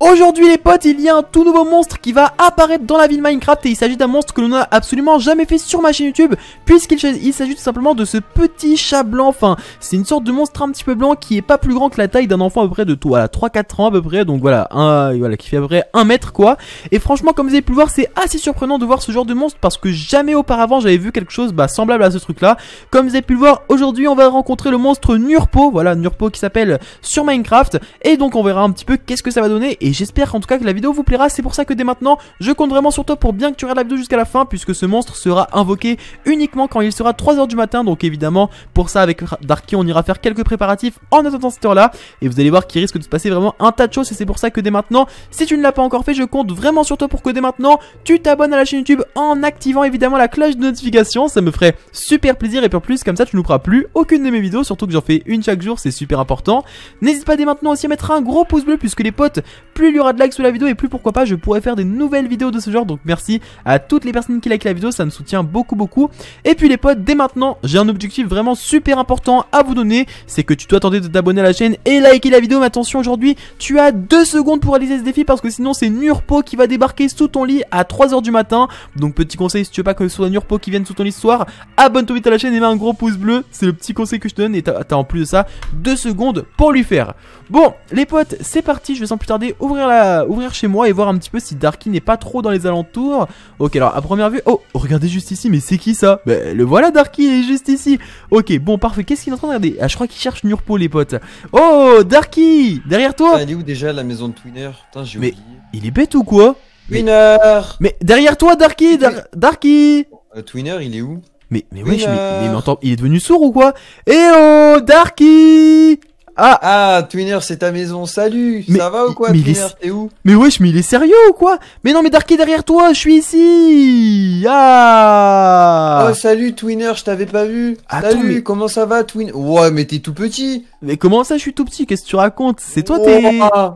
Aujourd'hui les potes, il y a un tout nouveau monstre qui va apparaître dans la ville Minecraft et il s'agit d'un monstre que l'on n'a absolument jamais fait sur ma chaîne YouTube puisqu'il s'agit tout simplement de ce petit chat blanc, enfin c'est une sorte de monstre un petit peu blanc qui est pas plus grand que la taille d'un enfant à peu près de à 3-4 ans à peu près, donc voilà, un, voilà, qui fait à peu près 1 mètre quoi et franchement comme vous avez pu le voir c'est assez surprenant de voir ce genre de monstre parce que jamais auparavant j'avais vu quelque chose bah, semblable à ce truc là, comme vous avez pu le voir aujourd'hui on va rencontrer le monstre Nurpo, voilà Nurpo qui s'appelle sur Minecraft et donc on verra un petit peu qu'est-ce que ça va donner et j'espère en tout cas que la vidéo vous plaira, c'est pour ça que dès maintenant, je compte vraiment sur toi pour bien que tu regardes la vidéo jusqu'à la fin, puisque ce monstre sera invoqué uniquement quand il sera 3h du matin, donc évidemment, pour ça avec Darky, on ira faire quelques préparatifs en attendant cette heure-là, et vous allez voir qu'il risque de se passer vraiment un tas de choses, et c'est pour ça que dès maintenant, si tu ne l'as pas encore fait, je compte vraiment sur toi pour que dès maintenant, tu t'abonnes à la chaîne YouTube en activant évidemment la cloche de notification, ça me ferait super plaisir, et puis en plus, comme ça, tu ne n'oublieras plus aucune de mes vidéos, surtout que j'en fais une chaque jour, c'est super important. N'hésite pas dès maintenant aussi à mettre un gros pouce bleu, puisque les potes, plus il y aura de likes sous la vidéo et plus pourquoi pas je pourrais faire des nouvelles vidéos de ce genre. Donc merci à toutes les personnes qui likent la vidéo, ça me soutient beaucoup beaucoup. Et puis les potes, dès maintenant, j'ai un objectif vraiment super important à vous donner, c'est que tu dois tenter de t'abonner à la chaîne et liker la vidéo. Mais attention aujourd'hui, tu as deux secondes pour réaliser ce défi parce que sinon c'est Nurpo qui va débarquer sous ton lit à 3h du matin. Donc petit conseil, si tu veux pas que ce soit Nurpo qui vienne sous ton lit ce soir, abonne-toi vite à la chaîne et mets un gros pouce bleu. C'est le petit conseil que je te donne et t'as en plus de ça deux secondes pour lui faire. Bon, les potes, c'est parti, je vais sans plus tarder ouvrir, la... ouvrir chez moi et voir un petit peu si Darky n'est pas trop dans les alentours. Ok, alors à première vue, oh, regardez juste ici, mais c'est qui ça Ben Le voilà, Darky, il est juste ici. Ok, bon, parfait, qu'est-ce qu'il est en train de regarder Ah, je crois qu'il cherche Nurpo, les potes. Oh, Darky, derrière toi Elle ah, est où déjà la maison de Twinner Putain, j'ai oublié. Il est bête ou quoi Twinner Mais derrière toi, Darky Darky euh, Twinner, il est où mais, mais wesh, mais, mais, il est devenu sourd ou quoi Eh oh, Darky ah, ah, Twinner, c'est ta maison, salut Ça va ou quoi, mais Twinner T'es où Mais wesh, mais il est sérieux ou quoi Mais non, mais Darky, derrière toi, je suis ici Ah Oh, salut Twinner, je t'avais pas vu Salut, comment ça va, Twin... Ouais, mais t'es tout petit Mais comment ça, je suis tout petit Qu'est-ce que tu racontes C'est toi, t'es...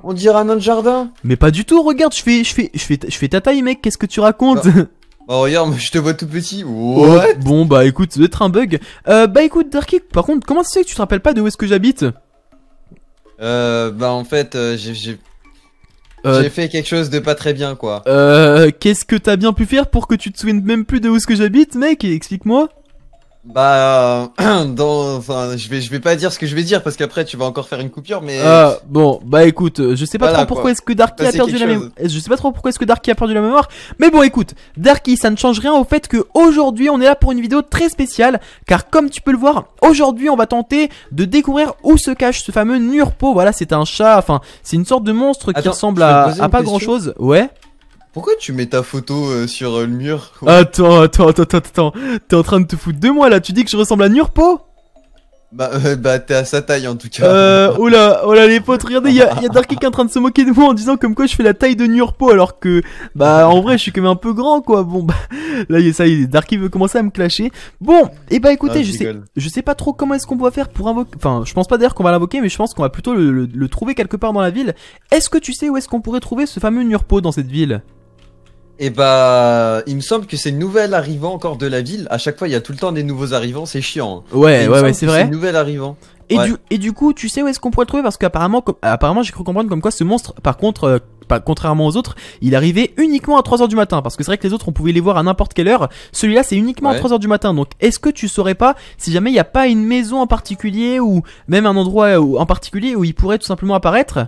on dirait un autre jardin Mais pas du tout, regarde, je fais, je fais, je fais, je fais ta taille, mec, qu'est-ce que tu racontes Oh regarde, je te vois tout petit. Oh, What bon bah écoute, ça doit être un bug. Euh, bah écoute Darky, par contre, comment ça se que tu te rappelles pas de où est-ce que j'habite euh, bah en fait, euh, j'ai- euh, j'ai fait quelque chose de pas très bien quoi. Euh, qu'est-ce que t'as bien pu faire pour que tu te souviennes même plus de où ce que j'habite, mec Explique-moi. Bah, euh, dans, enfin, je vais, je vais pas dire ce que je vais dire parce qu'après tu vas encore faire une coupure, mais. Euh, bon, bah écoute, euh, je sais pas trop pourquoi est-ce que Darky bah, a perdu la mémoire. Je sais pas trop pourquoi est-ce que Darky a perdu la mémoire, mais bon, écoute, Darky, ça ne change rien au fait que aujourd'hui on est là pour une vidéo très spéciale, car comme tu peux le voir, aujourd'hui on va tenter de découvrir où se cache ce fameux Nurpo. Voilà, c'est un chat, enfin, c'est une sorte de monstre qui ressemble à pas grand chose. Ouais. Pourquoi tu mets ta photo euh, sur euh, le mur Attends, attends, attends, attends, attends. T'es en train de te foutre de moi là, tu dis que je ressemble à Nurpo bah, euh, bah t'es à sa taille en tout cas. Euh, oh oh là, les potes, regardez, y a, Darky qui est en train de se moquer de moi en disant comme quoi je fais la taille de Nurpo alors que, bah en vrai je suis quand même un peu grand quoi. Bon, bah là ça y est, Darky veut commencer à me clasher. Bon, et eh bah ben, écoutez, ah, je, sais, je sais pas trop comment est-ce qu'on va faire pour invoquer, enfin je pense pas d'ailleurs qu'on va l'invoquer mais je pense qu'on va plutôt le, le trouver quelque part dans la ville. Est-ce que tu sais où est-ce qu'on pourrait trouver ce fameux Nurpo dans cette ville et eh bah, ben, il me semble que c'est une nouvelle arrivant encore de la ville. À chaque fois, il y a tout le temps des nouveaux arrivants, c'est chiant. Hein. Ouais, ouais, ouais, c'est vrai. C'est arrivant. Et, du, et du coup, tu sais où est-ce qu'on pourrait le trouver Parce qu'apparemment, apparemment, j'ai cru comprendre comme quoi ce monstre, par contre, euh, contrairement aux autres, il arrivait uniquement à 3h du matin. Parce que c'est vrai que les autres, on pouvait les voir à n'importe quelle heure. Celui-là, c'est uniquement à 3h du matin. Donc, est-ce que tu saurais pas si jamais il n'y a pas une maison en particulier ou même un endroit euh, en particulier où il pourrait tout simplement apparaître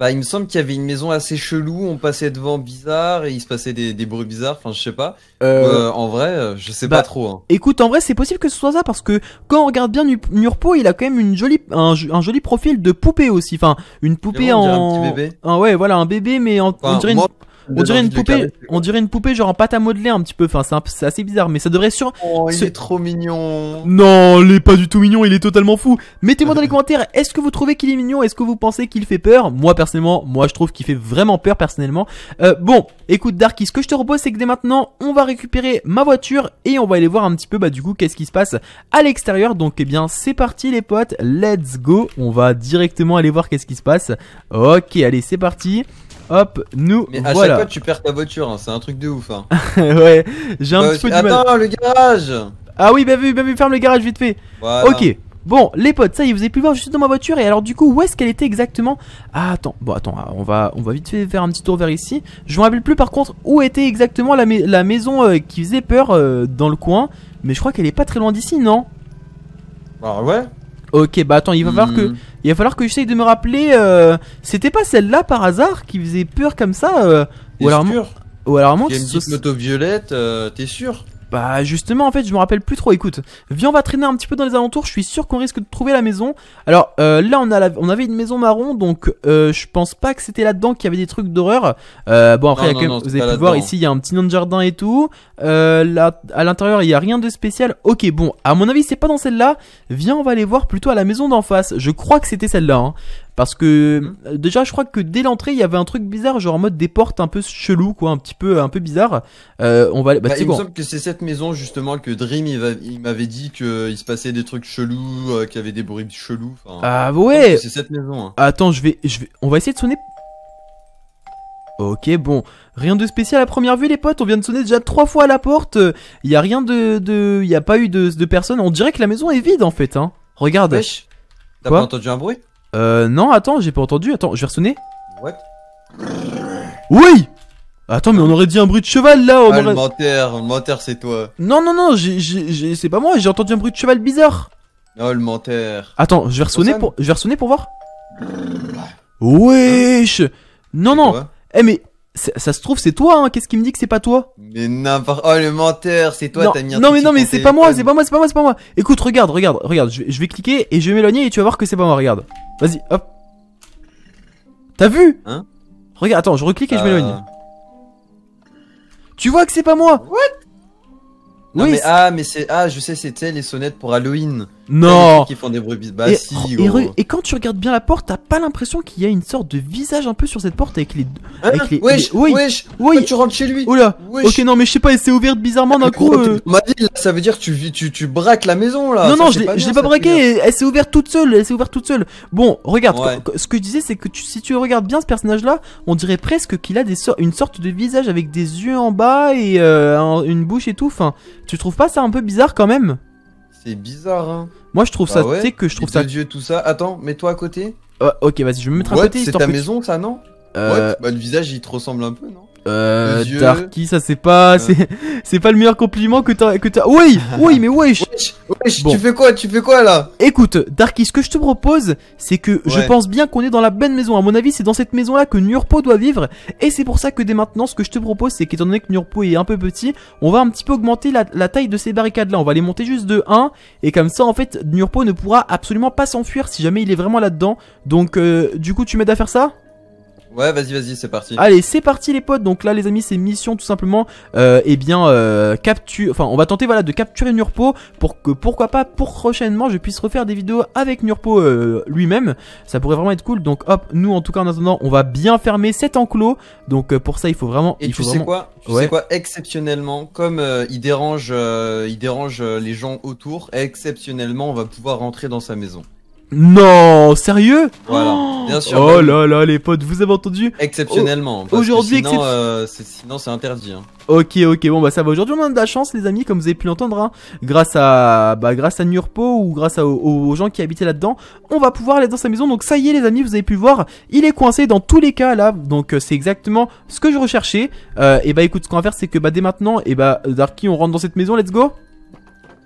bah, il me semble qu'il y avait une maison assez chelou, on passait devant bizarre et il se passait des, bruits bizarres, enfin je sais pas. Euh, euh, en vrai, euh, je sais bah, pas trop. Hein. Écoute, en vrai, c'est possible que ce soit ça parce que quand on regarde bien Nurpo, il a quand même une jolie un, joli profil de poupée aussi, enfin une poupée en un petit bébé. Ah ouais, voilà, un bébé mais en on dirait une poupée, on dirait une poupée genre en pâte à modeler un petit peu. Enfin, c'est, c'est assez bizarre, mais ça devrait sûrement. Oh, il trop mignon. Non, il est pas du tout mignon, il est totalement fou. Mettez-moi dans les commentaires, est-ce que vous trouvez qu'il est mignon Est-ce que vous pensez qu'il fait peur Moi personnellement, moi je trouve qu'il fait vraiment peur personnellement. Euh, bon, écoute Darky, ce que je te propose c'est que dès maintenant, on va récupérer ma voiture et on va aller voir un petit peu bah du coup qu'est-ce qui se passe à l'extérieur. Donc eh bien, c'est parti les potes, let's go. On va directement aller voir qu'est-ce qui se passe. OK, allez, c'est parti. Hop, nous Mais à chaque fois, tu perds ta voiture, hein, c'est un truc de ouf. Hein. ouais, j'ai un bah, peu Attends, le garage Ah oui, bah vu, ben vu, ferme le garage vite fait. Ok. Bon, les potes, ça y est, vous avez pu voir, juste dans ma voiture. Et alors, du coup, où est-ce qu'elle était exactement Ah, attends, bon, attends, ah, on va, on va vite fait faire un petit tour vers ici. Je m'en rappelle plus, par contre, où était exactement la, maison euh, qui faisait peur euh, dans le coin. Mais je crois qu'elle est pas très loin d'ici, non Bah ouais Ok, bah attends, il va falloir que hmm. il va falloir que j'essaye de me rappeler. Euh, c'était pas celle-là par hasard qui faisait peur comme ça euh, ou alors, ou alors, une petite moto violette, euh, t'es sûr bah justement en fait je me rappelle plus trop, écoute, viens on va traîner un petit peu dans les alentours, je suis sûr qu'on risque de trouver la maison. Alors euh, là on, a on avait une maison marron donc euh, je pense pas que c'était là-dedans qu'il y avait des trucs d'horreur. Euh, bon après vous avez pu voir ici il y a un petit nom de jardin et tout. Euh, là à l'intérieur il y a rien de spécial. Ok bon à mon avis c'est pas dans celle-là, viens on va aller voir plutôt à la maison d'en face, je crois que c'était celle-là. Hein. Parce que euh, déjà, je crois que dès l'entrée, il y avait un truc bizarre, genre en mode des portes un peu chelou, quoi, un petit peu, un peu bizarre. Euh, on va. Bah, bah il me semble que c'est cette maison justement que Dream il, m'avait dit qu'il se passait des trucs chelous, euh, qu'il y avait des bruits chelous. Ah ouais. C'est cette maison. Hein. Attends, je vais, je vais. On va essayer de sonner. Ok, bon, rien de spécial à première vue les potes, on vient de sonner déjà trois fois à la porte, il y a rien de... Il n'y a pas eu de, personne. on dirait que la maison est vide en fait, hein. Regarde. t'as pas entendu un bruit euh, non, attends, j'ai pas entendu. Attends, je vais ressonner. What Oui Attends, mais on aurait dit un bruit de cheval là. On Ah, le menteur, le menteur, c'est toi. Non, non, non, c'est pas moi, j'ai entendu un bruit de cheval bizarre. Oh, le menteur. Attends, je vais ressonner pour, je vais ressonner pour voir. Hein? Wesh Non, non, eh mais ça se trouve, c'est toi, hein. Qu'est-ce qui me dit que c'est pas toi Mais n'importe. Oh, le menteur, c'est toi, non, t'as non, mais non mais c'est pas moi, c'est pas moi, c'est pas moi, c'est pas moi. Écoute, regarde, regarde, regarde, je vais, je vais cliquer et je vais m'éloigner et tu vas voir que c'est pas moi, regarde. Vas-y, hop. T'as vu Hein Regarde, attends, je reclique et je m'éloigne. Euh. Tu vois que c'est pas moi What oui, mais, ah, mais c'est. Ah, je sais, c'était les sonnettes pour Halloween. Non Qui font des bah, et, quand tu regardes bien la porte, t'as pas l'impression qu'il y a une sorte de visage un peu sur cette porte avec les. Hein wesh, Oui, wesh, oui. Quand tu rentres chez lui Oula Ok, non, mais je sais pas, elle s'est ouverte bizarrement d'un coup. Euh. Ma vie, ça veut dire que tu, tu, tu braques la maison là Non, non, je l'ai pas, braqué, elle s'est ouverte toute seule, elle s'est ouverte toute seule. Bon, regarde, ce que je disais, c'est que si tu regardes bien ce personnage-là, on dirait presque qu'il a des une sorte de visage avec des yeux en bas et euh, une bouche et tout. tu trouves pas ça un peu bizarre quand même C'est bizarre, hein. Moi, je trouve ça, ah tu sais que je trouve ça. Dieu, tout ça. Attends, mets-toi à côté. Euh, ok, vas-y, je vais me mettre à côté. C'est ta maison, ça, non euh... bah, le visage, il te ressemble un peu, non euh, Darky, ça c'est pas, euh. c'est, c'est pas le meilleur compliment que t'as, que Oui, oui, mais wesh. Wesh, tu fais quoi, tu fais quoi là Écoute, Darky, ce que je te propose, c'est que je pense bien qu'on est dans la bonne maison. À mon avis, c'est dans cette maison-là que Nurpo doit vivre, et c'est pour ça que dès maintenant, ce que je te propose, c'est qu'étant donné que Nurpo est un peu petit, on va un petit peu augmenter la, la taille de ces barricades-là. On va les monter juste de 1, et comme ça, en fait, Nurpo ne pourra absolument pas s'enfuir si jamais il est vraiment là-dedans. Donc, euh, du coup, tu m'aides à faire ça Ouais, vas-y, vas-y, c'est parti. Allez, c'est parti les potes. Donc là, les amis, c'est mission tout simplement. Euh, eh bien, euh, capture. Enfin, on va tenter voilà de capturer Nurpo pour que pourquoi pas pour prochainement je puisse refaire des vidéos avec Nurpo euh, lui-même. Ça pourrait vraiment être cool. Donc hop, nous en tout cas en attendant, on va bien fermer cet enclos. Donc euh, pour ça, il faut vraiment. Et tu sais quoi Tu sais quoi Exceptionnellement, comme euh, il dérange, il dérange les gens autour. Exceptionnellement, on va pouvoir rentrer dans sa maison. Non, sérieux Voilà, oh bien sûr. Oh là là, les potes, vous avez entendu Exceptionnellement. Aujourd'hui, sinon, euh, sinon c'est interdit. Hein. Ok, ok, bon bah ça va. Aujourd'hui, on a de la chance, les amis, comme vous avez pu l'entendre, hein. grâce à bah, grâce à Nurpo ou grâce aux, gens qui habitaient là-dedans, on va pouvoir aller dans sa maison. Donc ça y est, les amis, vous avez pu voir, il est coincé dans tous les cas là. Donc euh, c'est exactement ce que je recherchais. Euh, et bah écoute, ce qu'on va faire, c'est que bah dès maintenant, et bah Darky, on rentre dans cette maison. Let's go.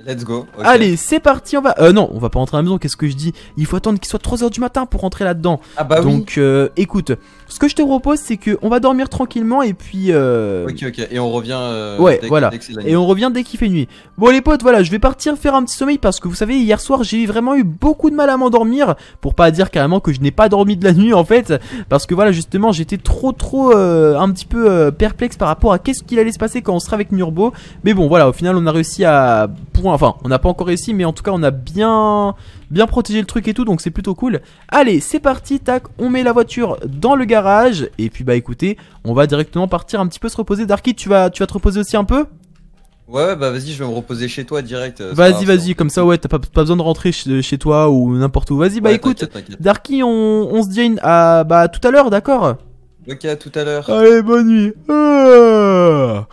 Let's go. Allez, c'est parti, on va. Euh, non, on va pas rentrer à la maison, qu'est-ce que je dis Il faut attendre qu'il soit 3h du matin pour rentrer là-dedans. Ah bah Donc, oui. euh, écoute, ce que je te propose, c'est que on va dormir tranquillement et puis. Euh... Ok, ok. Et on revient. Euh, ouais, dès, voilà. et on revient dès qu'il fait nuit. Bon, les potes, voilà, je vais partir faire un petit sommeil parce que vous savez, hier soir, j'ai vraiment eu beaucoup de mal à m'endormir. Pour pas dire carrément que je n'ai pas dormi de la nuit en fait, parce que voilà, justement, j'étais trop, trop, euh, un petit peu euh, perplexe par rapport à qu'est-ce qu'il allait se passer quand on sera avec Nurbo. Mais bon, voilà, au final, on a réussi à point. Enfin, on n'a pas encore réussi, mais en tout cas, on a bien, bien protégé le truc et tout, donc c'est plutôt cool. Allez, c'est parti, tac, on met la voiture dans le garage et puis bah écoutez, on va directement partir un petit peu se reposer. Darky, tu vas, tu vas te reposer aussi un peu Ouais, bah vas-y, je vais me reposer chez toi direct. Euh, vas-y, vas-y, comme ça, ouais, t'as pas, besoin de rentrer chez, toi ou n'importe où. Vas-y, bah écoute, Darky, on, se dit à, bah, tout à l'heure, d'accord Ok, à tout à l'heure. Allez, bonne nuit. Ah.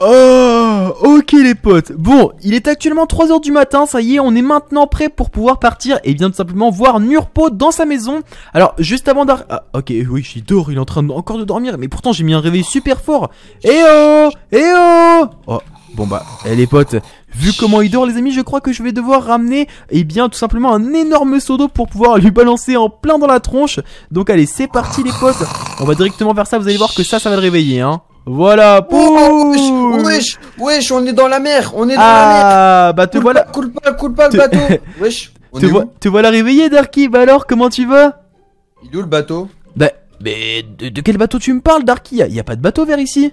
Oh, ok les potes. Bon, il est actuellement 3h du matin, ça y est, on est maintenant prêt pour pouvoir partir et bien tout simplement voir Nurpo dans sa maison. Alors, juste avant d'arriver... Ah, ok, oui, il dort, il est en train encore de dormir, mais pourtant j'ai mis un réveil super fort. Eh oh Eh oh Oh, bon bah, eh les potes, Vu comment il dort les amis je crois que je vais devoir ramener eh bien tout simplement un énorme seau d'eau pour pouvoir lui balancer en plein dans la tronche Donc allez c'est parti les potes On va directement vers ça vous allez voir que ça ça va le réveiller hein voilà. Oh, oh wesh, wesh, wesh, on est dans la mer, on est dans la ah, mer. Ah bah te voilà. coule pas, coule pas le bateau. wesh. On te, est voilà réveillé, Darky. Bah alors, comment tu vas Il est où le bateau Bah, mais de, quel bateau tu me parles, Darky Y'a y a pas de bateau vers ici.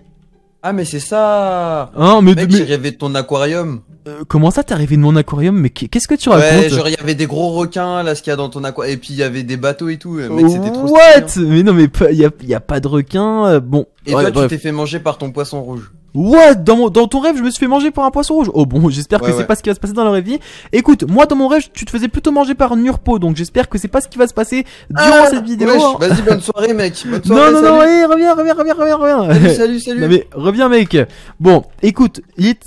Ah mais c'est ça Hein, mais, Mec, j'ai rêvé de ton aquarium. Euh, comment ça t'es rêvé de mon aquarium Mais qu'est-ce que tu racontes Ouais, genre il y avait des gros requins là, ce qu'il y a dans ton aquarium, et puis il y avait des bateaux et tout. Mec, c'était trop What hein. Mais non, mais il y a, pas de requins. Euh, bon. Et toi, tu t'es fait manger par ton poisson rouge. What dans, ton rêve, je me suis fait manger par un poisson rouge. Oh bon, j'espère que c'est pas ce qui va se passer dans la vie. Écoute, moi dans mon rêve, tu te faisais plutôt manger par Nurpo, donc j'espère que c'est pas ce qui va se passer ah durant cette vidéo. Hein. Vas-y, bonne soirée, mec. non, non, non, reviens, reviens, reviens, reviens, reviens. Salut, salut, mais reviens, mec. Bon, écoute,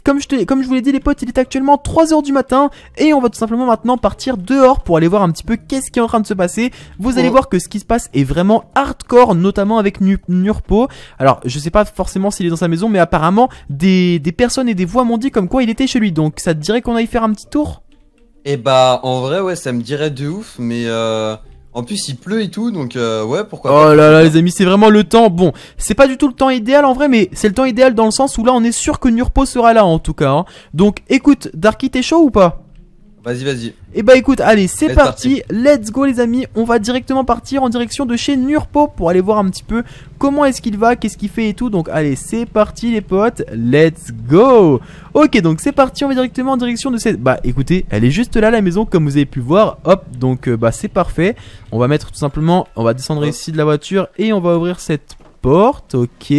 comme je comme je vous l'ai dit, les potes, il est actuellement 3 h du matin et on va tout simplement maintenant partir dehors pour aller voir un petit peu qu'est-ce qui est en train de se passer. Vous allez voir que ce qui se passe est vraiment hardcore, notamment avec Nurpo. Alors, je sais pas forcément s'il est dans sa maison, mais apparemment des, personnes et des voix m'ont dit comme quoi il était chez lui. Donc ça te dirait qu'on aille faire un petit tour Et eh bah en vrai ouais ça me dirait de ouf mais... Euh, en plus, il pleut et tout, donc euh, ouais, pourquoi pas. Oh là là, les amis, c'est vraiment le temps. Bon, c'est pas du tout le temps idéal en vrai, mais c'est le temps idéal dans le sens où là, on est sûr que Nurpo sera là en tout cas. Hein. Donc, écoute, Darky, t'es chaud ou pas Vas-y, vas-y. Et eh bah ben, écoute, allez, c'est parti. Let's go les amis. On va directement partir en direction de chez Nurpo pour aller voir un petit peu comment est-ce qu'il va, qu'est-ce qu'il fait et tout. Donc allez, c'est parti les potes. Let's go. Ok, donc c'est parti. On va directement en direction de cette... Bah écoutez, elle est juste là la maison comme vous avez pu voir. Hop, donc euh, bah c'est parfait. On va mettre tout simplement... On va descendre ici de la voiture et on va ouvrir cette porte. Ok.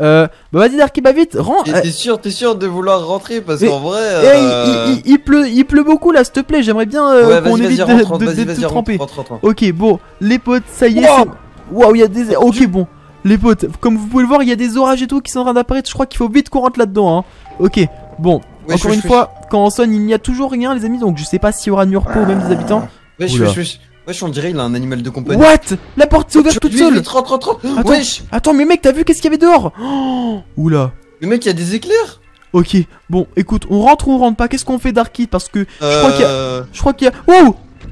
Euh, bah vas-y Darky, bah vite, rentre. Euh, t'es sûr, t'es sûr de vouloir rentrer parce qu'en vrai. Eh, euh, il, pleut, il pleut beaucoup là, s'il te plaît. J'aimerais bien qu'on évite de, de, tremper. ok, bon, les potes, ça y est. Waouh, wow, il y a des. Oh, ok, bon, les potes, comme vous pouvez le voir, il y a des orages et tout qui sont en train d'apparaître. Je crois qu'il faut vite qu'on rentre là-dedans. Hein. Ok, bon, encore une fois, quand on sonne, il n'y a toujours rien, les amis. Donc je sais pas s'il y aura du repos ou même des habitants. Wesh, on dirait il a un animal de compagnie. What La porte s'est ouverte toute seule Attends, Wesh Attends, mais mec, t'as vu qu'est-ce qu'il y avait dehors Oula Mais mec, il y a des éclairs Ok, bon, écoute, on rentre ou on rentre pas Qu'est-ce qu'on fait, Darky Parce que je crois qu'il y a... Euh. Je crois qu'il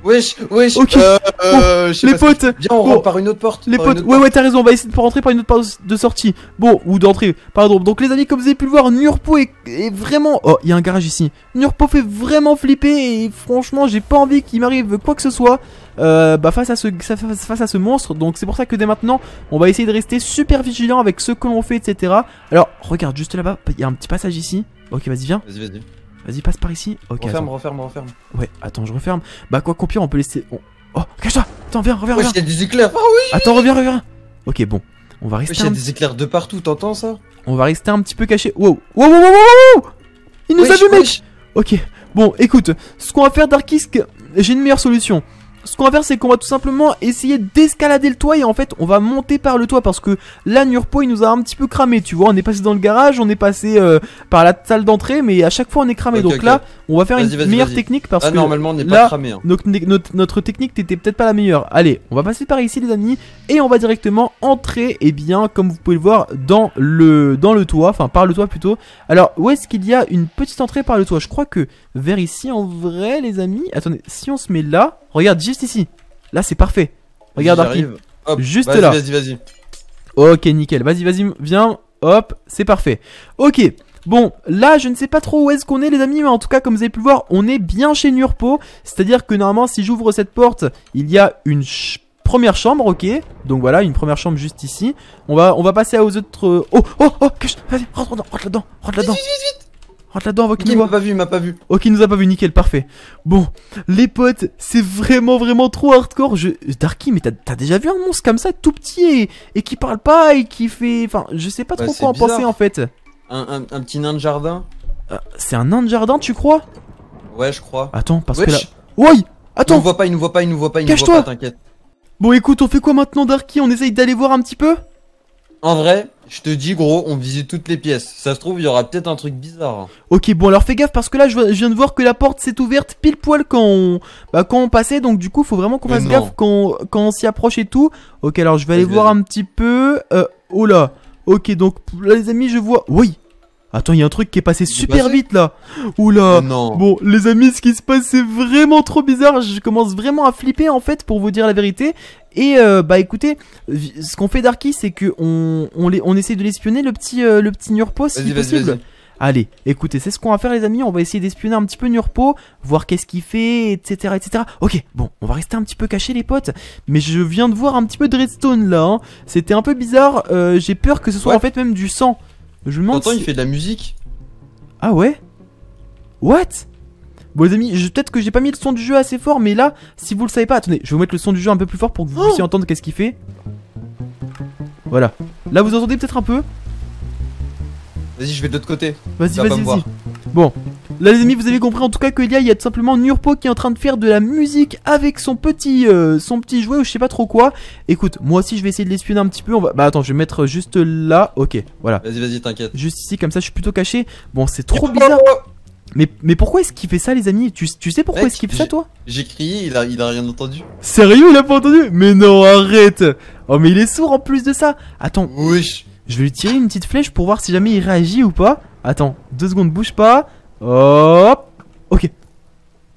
Wesh, wesh, ok. Euh, euh, les potes. on par une autre porte. Les potes, ouais, ouais, t'as raison. On va essayer de rentrer par une autre porte de sortie. Bon, ou d'entrée, pardon. Donc, les amis, comme vous avez pu le voir, Nurpo est, est vraiment. Oh, il y a un garage ici. Nurpo fait vraiment flipper et franchement, j'ai pas envie qu'il m'arrive quoi que ce soit. Euh, bah, face, à ce, face à ce monstre. Donc c'est pour ça que dès maintenant, on va essayer de rester super vigilant avec ce que l'on fait, etc. Alors, regarde juste là-bas, il y a un petit passage ici. Ok, vas-y, viens. Vas-y, vas-y. Vas-y, passe par ici. Ok. Referme, referme, referme. Ouais, attends, je referme. Bah, quoi qu'on pire, on peut laisser. Oh, cache-toi Attends, viens, reviens, reviens. il y a des éclairs. Ah oui attends, reviens, reviens. Ok, bon. On va rester. Il y a des éclairs de partout, t'entends ça On va rester un petit peu caché. Wow, wow, wow, wow, wow Il nous a vu, Ok, bon, écoute. Ce qu'on va faire, Darkisk, j'ai une meilleure solution ce qu'on va faire c'est qu'on va tout simplement essayer d'escalader le toit et en fait on va monter par le toit parce que là Nurpo il nous a un petit peu cramé tu vois on est passé dans le garage on est passé euh, par la salle d'entrée mais à chaque fois on est cramé donc là on va faire une meilleure technique parce ah, que normalement on n'est pas cramé hein. notre, technique n'était peut-être pas la meilleure allez on va passer par ici les amis et on va directement entrer et eh bien comme vous pouvez le voir dans le dans le toit enfin par le toit plutôt alors où est-ce qu'il y a une petite entrée par le toit je crois que vers ici en vrai les amis attendez si on se met là Regarde, juste ici. Là, c'est parfait. Regarde, arrive Juste vas là. Vas-y, vas-y. Ok, nickel. Vas-y, vas-y, viens. Hop, c'est parfait. Ok. Bon, là, je ne sais pas trop où est-ce qu'on est, les amis, mais en tout cas, comme vous avez pu le voir, on est bien chez Nurpo. C'est-à-dire que normalement, si j'ouvre cette porte, il y a une première chambre, ok. Donc voilà, une première chambre juste ici. On va, on va passer aux autres. Euh, oh, oh, oh, Vas-y, rentre, dedans rentre là-dedans, rentre dedans Vite, vite, vite. Il m'a pas vu, il m'a pas vu. Ok, il nous a pas vu, nickel, parfait. Bon, les potes, c'est vraiment, vraiment trop hardcore. Darky, mais t'as déjà vu un monstre comme ça, tout petit et, qui parle pas et qui fait. Enfin, je sais pas bah, trop quoi en penser en fait. Un, petit nain de jardin euh, C'est un nain de jardin, tu crois Ouais, je crois. Attends, parce que là. Ouais Attends Il nous voit pas, il nous voit pas, il nous voit pas, il nous voit pas, t'inquiète. Bon, écoute, on fait quoi maintenant, Darky On essaye d'aller voir un petit peu en vrai, je te dis gros, on visite toutes les pièces. Ça se trouve, il y aura peut-être un truc bizarre. Ok, bon alors fais gaffe parce que là, je, viens de voir que la porte s'est ouverte pile poil quand on, bah, quand on passait. Donc du coup, faut vraiment qu'on fasse gaffe quand, on s'y approche et tout. Ok, alors je vais aller voir un petit peu. Euh, oh là. Ok, donc là les amis, je vois. Oui, Attends, il y a un truc qui est passé super vite là. Oula. Non. Bon, les amis, ce qui se passe, c'est vraiment trop bizarre. Je commence vraiment à flipper en fait, pour vous dire la vérité. Et euh, bah écoutez, ce qu'on fait Darky, c'est que on, on essaie de l'espionner, le petit, euh, le petit Nurpo, si possible. Allez, écoutez, c'est ce qu'on va faire les amis, on va essayer d'espionner un petit peu Nurpo, voir qu'est-ce qu'il fait, etc., etc. Ok, bon, on va rester un petit peu caché les potes, mais je viens de voir un petit peu de redstone là, hein. c'était un peu bizarre, euh, j'ai peur que ce soit en fait même du sang. Je me il fait de la musique. Ah ouais What Bon les amis, peut-être que j'ai pas mis le son du jeu assez fort, mais là, si vous le savez pas, attendez, je vais vous mettre le son du jeu un peu plus fort pour que vous oh puissiez entendre qu'est-ce qu'il fait. Voilà. Là, vous entendez peut-être un peu. Vas-y, je vais de l'autre côté. Vas-y, vas-y, vas-y. Bon, Là les amis vous avez compris en tout cas que y a, il y a tout simplement Nurpo qui est en train de faire de la musique avec son petit euh, son petit jouet ou je sais pas trop quoi. Écoute, moi aussi je vais essayer de l'espionner un petit peu. On va... Bah attends, je vais mettre juste là. Ok, voilà. Vas-y, vas-y, t'inquiète. Juste ici, comme ça je suis plutôt caché. Bon, c'est trop bizarre. Mais, mais pourquoi est-ce qu'il fait ça les amis tu, sais pourquoi est-ce qu'il fait ça toi J'ai crié, il a, il a rien entendu. Sérieux, il a pas entendu Mais non, arrête Oh mais il est sourd en plus de ça Attends, oui. je vais lui tirer une petite flèche pour voir si jamais il réagit ou pas. Attends, deux secondes, bouge pas. Hop Ok.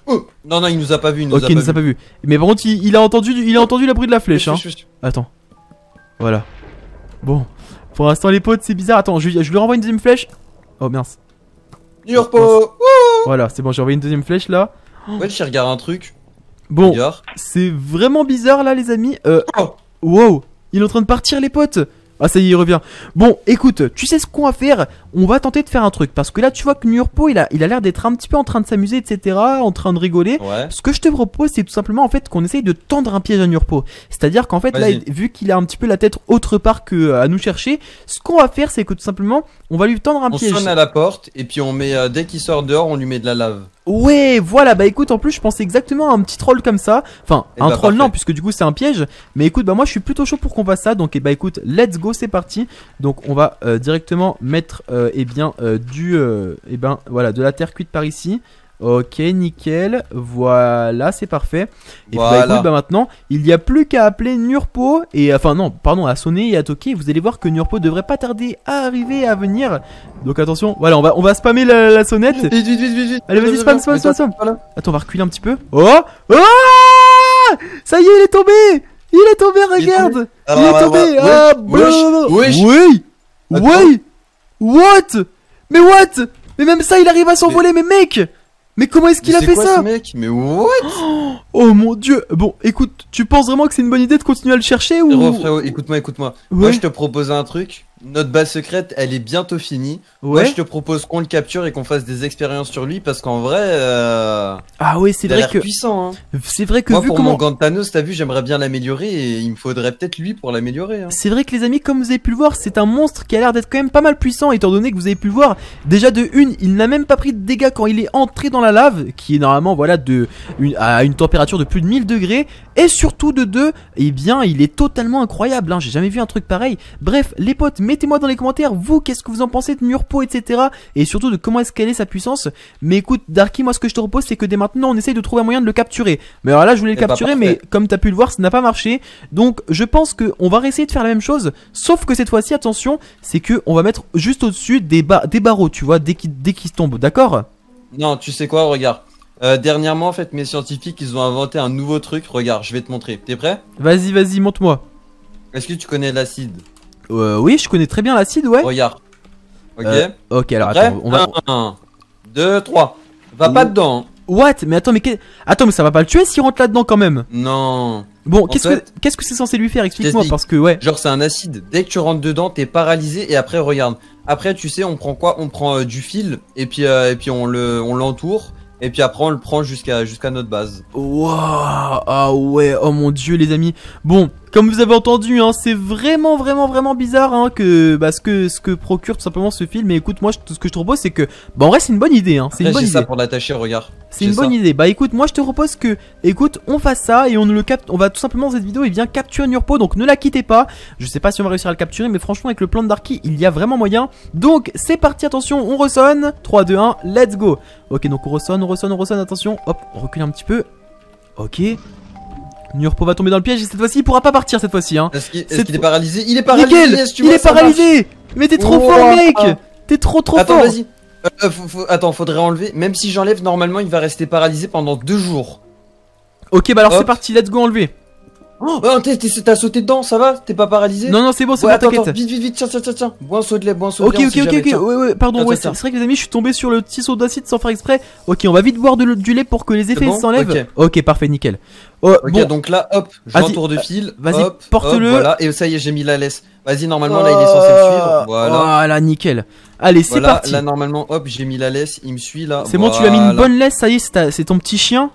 Oh. non, non, il nous a pas vu. nous ok, il nous a pas vu. Mais par contre, il, a entendu, il a entendu bruit de la flèche. hein. Attends. Voilà. Bon. Pour l'instant, les potes, c'est bizarre. Attends, je, lui renvoie une deuxième flèche. Oh, mince. Voilà, c'est bon, j'ai envoyé une deuxième flèche là. Ouais, je regarde un truc. Bon, c'est vraiment bizarre là, les amis. Euh, oh. Wow, il est en train de partir, les potes. Ah ça y est, il revient. Bon, écoute, tu sais ce qu'on va faire On va tenter de faire un truc parce que là, tu vois que Nurpo, il a, il a l'air d'être un petit peu en train de s'amuser, etc., en train de rigoler. Ce que je te propose, c'est tout simplement en fait qu'on essaye de tendre un piège à Nurpo. C'est-à-dire qu'en fait, là, vu qu'il a un petit peu la tête autre part que euh, à nous chercher, ce qu'on va faire, c'est que tout simplement, on va lui tendre un piège. On sonne à la porte et puis on met euh, dès qu'il sort dehors, on lui met de la lave. Ouais, voilà, bah écoute, en plus je pensais exactement à un petit troll comme ça. Enfin, eh un bah, troll non, puisque du coup c'est un piège. Mais écoute, bah moi je suis plutôt chaud pour qu'on fasse ça. Donc, et eh bah écoute, let's go, c'est parti. Donc, on va euh, directement mettre, Et euh, eh bien, euh, du, eh ben, voilà, de la terre cuite par ici. Ok, nickel. Voilà, c'est parfait. Et bah, écoute, bah, maintenant, il n'y a plus qu'à appeler Nurpo et euh, enfin non, pardon, à sonner et à toquer. Vous allez voir que Nurpo devrait pas tarder à arriver à venir. Donc attention, voilà, on va on va spammer la, sonnette. Vite, vite, vite, vite. Allez, vas-y, spam, spam, spam, Attends, on va reculer un petit peu. Oh, oh Ça y est, il est tombé. Il est tombé, regarde. Il est tombé. Ah, oui, oui, oui. What Mais what Mais même ça, il arrive à s'envoler, mais mec. Mais comment est-ce qu'il a fait quoi, ça ce mec Mais what Oh mon dieu Bon, écoute, tu penses vraiment que c'est une bonne idée de continuer à le chercher ou... écoute-moi, écoute-moi. Moi, je te propose un truc notre base secrète, elle est bientôt finie. Ouais. Moi, je te propose qu'on le capture et qu'on fasse des expériences sur lui parce qu'en vrai. Euh, ah oui c'est vrai que. puissant. Hein. C'est vrai que. Moi, vu pour comment... mon Gantanos, t'as vu, j'aimerais bien l'améliorer et il me faudrait peut-être lui pour l'améliorer. Hein. C'est vrai que les amis, comme vous avez pu le voir, c'est un monstre qui a l'air d'être quand même pas mal puissant étant donné que vous avez pu le voir. Déjà de une, il n'a même pas pris de dégâts quand il est entré dans la lave, qui est normalement voilà de à une température de plus de 1000 degrés. Et surtout de deux, Et eh bien, il est totalement incroyable. Hein. J'ai jamais vu un truc pareil. Bref, les potes Mettez-moi dans les commentaires, vous, qu'est-ce que vous en pensez de Murpo, etc. Et surtout de comment est-ce qu'elle est sa puissance. Mais écoute, Darky, moi ce que je te propose, c'est que dès maintenant, on essaye de trouver un moyen de le capturer. Mais alors là, je voulais le capturer, mais comme tu as pu le voir, ça n'a pas marché. Donc je pense qu'on va essayer de faire la même chose. Sauf que cette fois-ci, attention, c'est que on va mettre juste au-dessus des, des barreaux, tu vois, dès qu'ils tombent, d'accord Non, tu sais quoi, regarde. Euh, dernièrement, en fait, mes scientifiques, ils ont inventé un nouveau truc. Regarde, je vais te montrer. T'es prêt Vas-y, vas-y, monte moi Est-ce que tu connais l'acide euh, oui, je connais très bien l'acide, ouais. Regarde. Ok. Euh, ok, alors on va. 1, 2, 3. Va pas dedans. What Mais attends, mais attends, mais ça va pas le tuer s'il rentre là-dedans quand même. Non. Bon, qu'est-ce que qu'est-ce que c'est censé lui faire Explique-moi parce que ouais. Genre c'est un acide. Dès que tu rentres dedans, t'es paralysé et après regarde. Après tu sais, on prend quoi On prend euh, du fil et puis et puis on le on l'entoure et puis après, on le prend jusqu'à jusqu'à notre base. Waouh Ah ouais, oh mon dieu, les amis. Bon, comme vous avez entendu, hein, c'est vraiment, vraiment, vraiment bizarre hein, que, bah, ce que ce que procure tout simplement ce film. mais écoute, moi, ce que je te propose, c'est que... Bah en vrai, c'est une bonne idée. Hein, c'est une bonne idée. ça pour l'attacher, regarde. C'est une bonne idée. Bah écoute, moi, je te propose que... Écoute, on fasse ça et on le capte... On va tout simplement, dans cette vidéo, et eh vient bien capturer Nurpo. Donc ne la quittez pas. Je sais pas si on va réussir à le capturer, mais franchement, avec le plan de Darky, il y a vraiment moyen. Donc, c'est parti, attention, on ressonne. 3, 2, 1, let's go Ok, donc on ressonne, on ressonne, on ressonne, attention. Hop, on recule un petit peu. Ok. Nurpo va tomber dans le piège et cette fois-ci il pourra pas partir cette fois-ci. Hein. Est-ce qu'il est, paralysé Il est paralysé Il est paralysé Mais t'es trop fort mec T'es trop trop Attends, fort vas-y. Euh, euh, attends, faudrait enlever. Même si j'enlève, normalement il va rester paralysé pendant deux jours. Ok, bah alors c'est parti, let's go enlever. Oh, hein, t'as sauté dedans, ça va T'es pas paralysé Non, non, c'est bon, c'est bon, t'inquiète. Vite, vite, vite, tiens, tiens, tiens, tiens. Bois un saut de lait, bois un saut de lait. Ok, ok, ok, ok, ouais, ouais, pardon, c'est vrai que les amis, je suis tombé sur le petit saut d'acide sans faire exprès. Ok, on va vite boire du lait pour que les effets s'enlèvent. Ok, parfait, nickel. Euh, ok, donc là, hop, je tour de euh, fil. Vas-y, porte-le. Voilà, et ça y est, j'ai mis la laisse. Vas-y, normalement, là, il est censé me suivre. Ah. Voilà. Voilà, nickel. Allez, c'est parti. Là, normalement, hop, j'ai mis la laisse, il me suit là. C'est bon, tu lui as mis une bonne laisse, ça y est, c'est ton petit chien.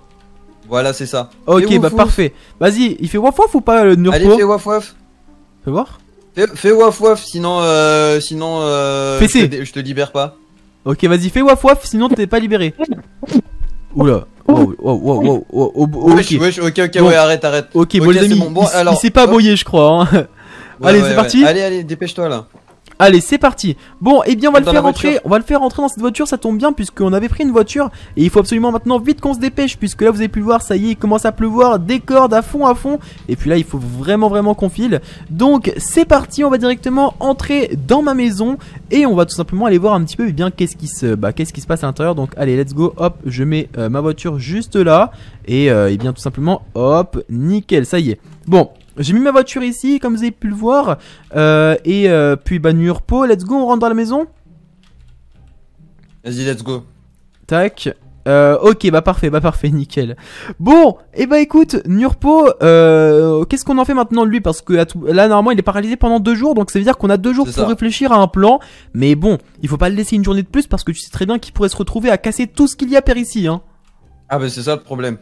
Voilà, c'est ça. Ok, bah parfait. Vas-y, il fait waf waf ou pas le Nurpo Allez, fais waf waf. Fais voir. Fais, waf waf, sinon, euh, sinon, euh, je te, libère pas. Ok, vas-y, fais waf waf, sinon t'es pas libéré. Oula. Oh, oh, oh, oh, ok, ok, ok, arrête, arrête. Ok, bon, les amis, il, s'est pas boyé je crois. Hein. Allez, c'est parti. Allez, allez, dépêche-toi là. Allez, c'est parti. Bon, et eh bien on va le faire rentrer. On va le faire rentrer dans cette voiture. Ça tombe bien puisqu'on avait pris une voiture et il faut absolument maintenant vite qu'on se dépêche puisque là vous avez pu le voir, ça y est, il commence à pleuvoir, des cordes à fond à fond. Et puis là, il faut vraiment vraiment qu'on file. Donc c'est parti. On va directement entrer dans ma maison et on va tout simplement aller voir un petit peu eh bien qu'est-ce qui se, bah, qu'est-ce qui se passe à l'intérieur. Donc allez, let's go. Hop, je mets euh, ma voiture juste là et euh, eh bien tout simplement, hop, nickel. Ça y est. Bon, j'ai mis ma voiture ici, comme vous avez pu le voir. Euh, et euh, puis, bah, Nurpo Let's go, on rentre dans la maison Vas-y, let's go. Tac. Euh, ok, bah parfait, bah parfait, nickel. Bon, et eh bah écoute, Nurpo, euh, qu'est-ce qu'on en fait maintenant de lui Parce que là, normalement, il est paralysé pendant deux jours, donc ça veut dire qu'on a deux jours pour réfléchir à un plan. Mais bon, il faut pas le laisser une journée de plus parce que tu sais très bien qu'il pourrait se retrouver à casser tout ce qu'il y a par ici. Hein. Ah bah c'est ça le problème.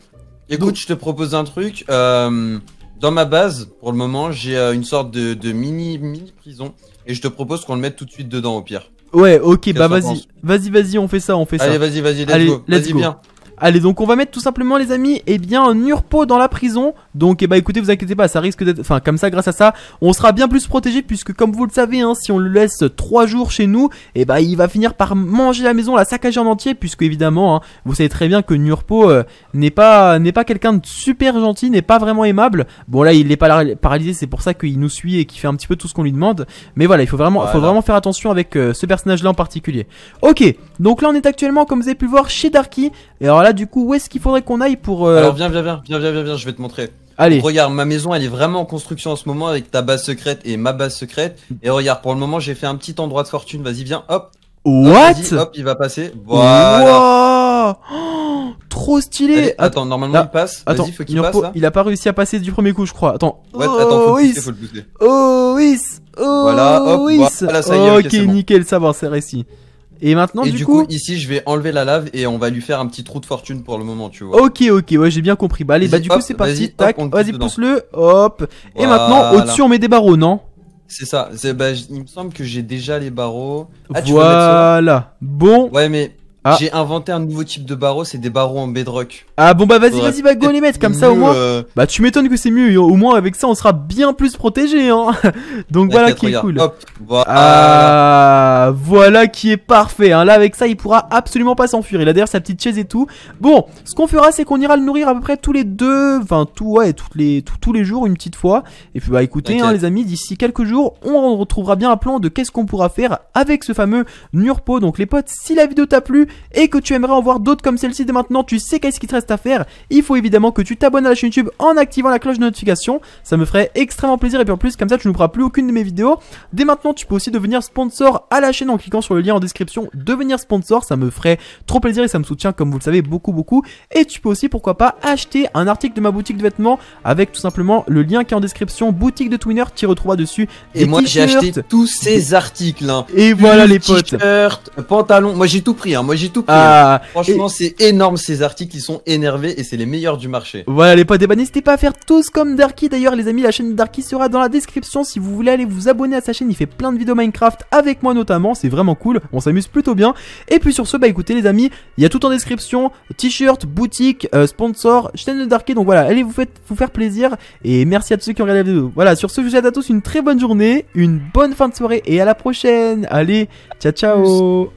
Écoute, je te propose un truc. Euh, dans ma base, pour le moment, j'ai euh, une sorte de, mini, mini prison. Et je te propose qu'on le mette tout de suite dedans, au pire. Ouais, ok, bah vas-y. Vas-y, vas-y, on fait ça, on fait ça. Allez, vas-y, vas-y, let's go. vas-y, viens. Allez, donc on va mettre tout simplement, les amis, eh bien, Nurpo dans la prison. Donc, eh bah, écoutez, vous inquiétez pas, ça risque d'être, enfin, comme ça, grâce à ça, on sera bien plus protégé puisque, comme vous le savez, hein, si on le laisse 3 jours chez nous, eh bah, il va finir par manger la maison, la saccager en entier, puisque évidemment, hein, vous savez très bien que Nurpo euh, n'est pas, n'est pas quelqu'un de super gentil, n'est pas vraiment aimable. Bon, là, il est pas paralysé, c'est pour ça qu'il nous suit et qu'il fait un petit peu tout ce qu'on lui demande. Mais voilà, il faut vraiment, faut vraiment faire attention avec euh, ce personnage-là en particulier. Ok, donc là, on est actuellement, comme vous avez pu le voir, chez Darky. Et alors, alors du coup, où est-ce qu'il faudrait qu'on aille pour. Euh, Alors viens, viens, viens, viens, viens, je vais te montrer. Allez. Regarde, ma maison, elle est vraiment en construction en ce moment avec ta base secrète et ma base secrète. Et regarde, pour le moment, j'ai fait un petit endroit de fortune. Vas-y, viens, hop. What hop, il va passer. Voilà. trop stylé. attends, normalement il ah, passe. Attends, faut il, passe, il a pas réussi à passer du premier coup, je crois. Attends. Ouais, oh, attends, faut faut le pousser. Oh, oui. voilà, hop, voilà, ça y est. Ok, nickel, ça va, c'est réussi. Et maintenant, du, coup... ici, je vais enlever la lave et on va lui faire un petit trou de fortune pour le moment, tu vois. Ok, ok, ouais, j'ai bien compris. Bah, allez, bah, du coup, c'est parti. vas tac, vas-y, pousse-le. Hop. Et maintenant, au-dessus, on met des barreaux, non c'est ça. Bah, il me semble que j'ai déjà les barreaux. Ah, tu voilà. Bon. Ouais, mais ah. J'ai inventé un nouveau type de barreau, c'est des barreaux en bedrock. Ah bon bah vas-y, vas-y, va bah, go les mettre, comme ça au moins. Euh, bah tu m'étonnes que c'est mieux, au moins avec ça on sera bien plus protégé. Hein. Donc voilà qui est cool. voilà. Ah, voilà qui est parfait. Hein. Là avec ça il pourra absolument pas s'enfuir. Il a d'ailleurs sa petite chaise et tout. Bon, ce qu'on fera c'est qu'on ira le nourrir à peu près tous les deux, enfin tout, ouais, toutes les, tous les jours une petite fois. Et puis bah écoutez hein, les amis, d'ici quelques jours on retrouvera bien un plan de qu'est-ce qu'on pourra faire avec ce fameux Nurpo. Donc les potes, si la vidéo t'a plu et que tu aimerais en voir d'autres comme celle-ci dès maintenant, tu sais qu'est-ce qu'il te reste à faire. Il faut évidemment que tu t'abonnes à la chaîne YouTube en activant la cloche de notification. Ça me ferait extrêmement plaisir et puis en plus comme ça tu ne feras plus aucune de mes vidéos. Dès maintenant tu peux aussi devenir sponsor à la chaîne en cliquant sur le lien en description. Devenir sponsor, ça me ferait trop plaisir et ça me soutient comme vous le savez beaucoup beaucoup. Et tu peux aussi pourquoi pas acheter un article de ma boutique de vêtements avec tout simplement le lien qui est en description boutique de Twinner, tu y retrouveras dessus. Et moi j'ai acheté tous ces articles. Hein. Et voilà les potes. Pantalon, moi j'ai tout pris. Hein tout ah. Franchement, c'est énorme ces articles, ils sont énervés et c'est les meilleurs du marché. Voilà les potes et n'hésitez pas à faire tous comme Darky. D'ailleurs les amis, la chaîne de Darky sera dans la description si vous voulez aller vous abonner à sa chaîne. Il fait plein de vidéos Minecraft avec moi notamment, c'est vraiment cool, on s'amuse plutôt bien. Et puis sur ce, bah écoutez les amis, il y a tout en description, t-shirt, boutique, euh, sponsor, chaîne de Darky. Donc voilà, allez vous, faites, vous faire plaisir et merci à tous ceux qui ont regardé la vidéo. Voilà, sur ce, je vous souhaite à tous une très bonne journée, une bonne fin de soirée et à la prochaine. Allez, ciao ciao.